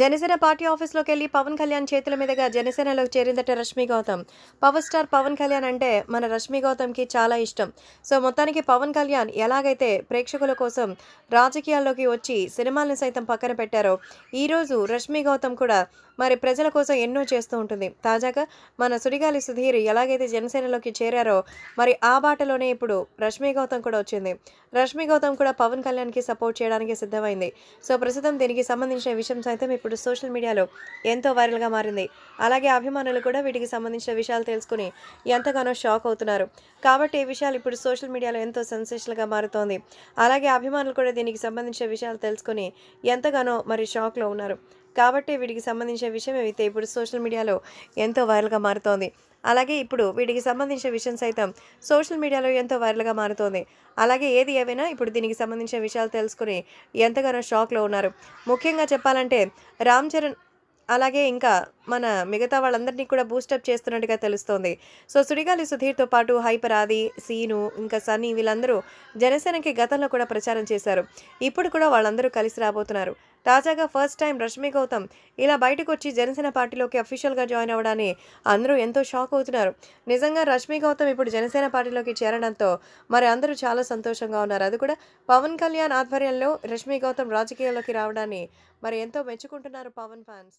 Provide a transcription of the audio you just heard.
Janasena party ఆఫీస్లోకి వెళ్ళి పవన్ కళ్యాణ్ చేతుల మీదుగా జనసేనలోకి చేరిందట రష్మి గౌతమ్ పవర్ స్టార్ పవన్ కళ్యాణ్ అంటే మన రష్మి గౌతమ్కి చాలా ఇష్టం సో మొత్తానికి పవన్ కళ్యాణ్ ఎలాగైతే ప్రేక్షకుల కోసం రాజకీయాల్లోకి వచ్చి సినిమాలను సైతం పక్కన పెట్టారో ఈరోజు రష్మి గౌతమ్ కూడా మరి ప్రజల కోసం ఎన్నో చేస్తూ ఉంటుంది తాజాగా మన సుడిగాలి సుధీర్ ఎలాగైతే జనసేనలోకి చేరారో మరి ఆ బాటలోనే ఇప్పుడు రష్మి గౌతమ్ కూడా వచ్చింది రష్మి గౌతమ్ కూడా పవన్ కళ్యాణ్కి సపోర్ట్ చేయడానికి సిద్ధమైంది సో ప్రస్తుతం దీనికి సంబంధించిన విషయం సైతం ఇప్పుడు సోషల్ మీడియాలో ఎంతో వైరల్గా మారింది అలాగే అభిమానులు కూడా వీటికి సంబంధించిన విషయాలు తెలుసుకుని ఎంతగానో షాక్ అవుతున్నారు కాబట్టి ఈ విషయాలు ఇప్పుడు సోషల్ మీడియాలో ఎంతో సెన్సేషన్గా మారుతోంది అలాగే అభిమానులు కూడా దీనికి సంబంధించిన విషయాలు తెలుసుకుని ఎంతగానో మరి షాక్లో ఉన్నారు కాబట్టి వీటికి సంబంధించిన విషయం ఏమైతే ఇప్పుడు సోషల్ మీడియాలో ఎంతో వైరల్గా మారుతోంది అలాగే ఇప్పుడు వీటికి సంబంధించిన విషయం సైతం సోషల్ మీడియాలో ఎంతో వైరల్గా మారుతోంది అలాగే ఏది ఏవైనా ఇప్పుడు దీనికి సంబంధించిన విషయాలు తెలుసుకుని ఎంతగానో షాక్లో ఉన్నారు ముఖ్యంగా చెప్పాలంటే రామ్ చరణ్ అలాగే ఇంకా మన మిగతా వాళ్ళందరినీ కూడా బూస్టప్ చేస్తున్నట్టుగా తెలుస్తోంది సో సుడిగాలి సుధీర్తో పాటు హైపర్ ఆది సీను ఇంకా సన్నీ వీళ్ళందరూ జనసేనకి గతంలో కూడా ప్రచారం చేశారు ఇప్పుడు కూడా వాళ్ళందరూ కలిసి రాబోతున్నారు తాజాగా ఫస్ట్ టైం రష్మి గౌతమ్ ఇలా బయటకు వచ్చి జనసేన పార్టీలోకి అఫీషియల్గా జాయిన్ అవ్వడాన్ని అందరూ ఎంతో షాక్ అవుతున్నారు నిజంగా రష్మి గౌతమ్ ఇప్పుడు జనసేన పార్టీలోకి చేరడంతో మరి అందరూ చాలా సంతోషంగా ఉన్నారు అది కూడా పవన్ కళ్యాణ్ ఆధ్వర్యంలో రష్మి గౌతమ్ రాజకీయాల్లోకి రావడాన్ని మరి ఎంతో మెచ్చుకుంటున్నారు పవన్ ఫ్యాన్స్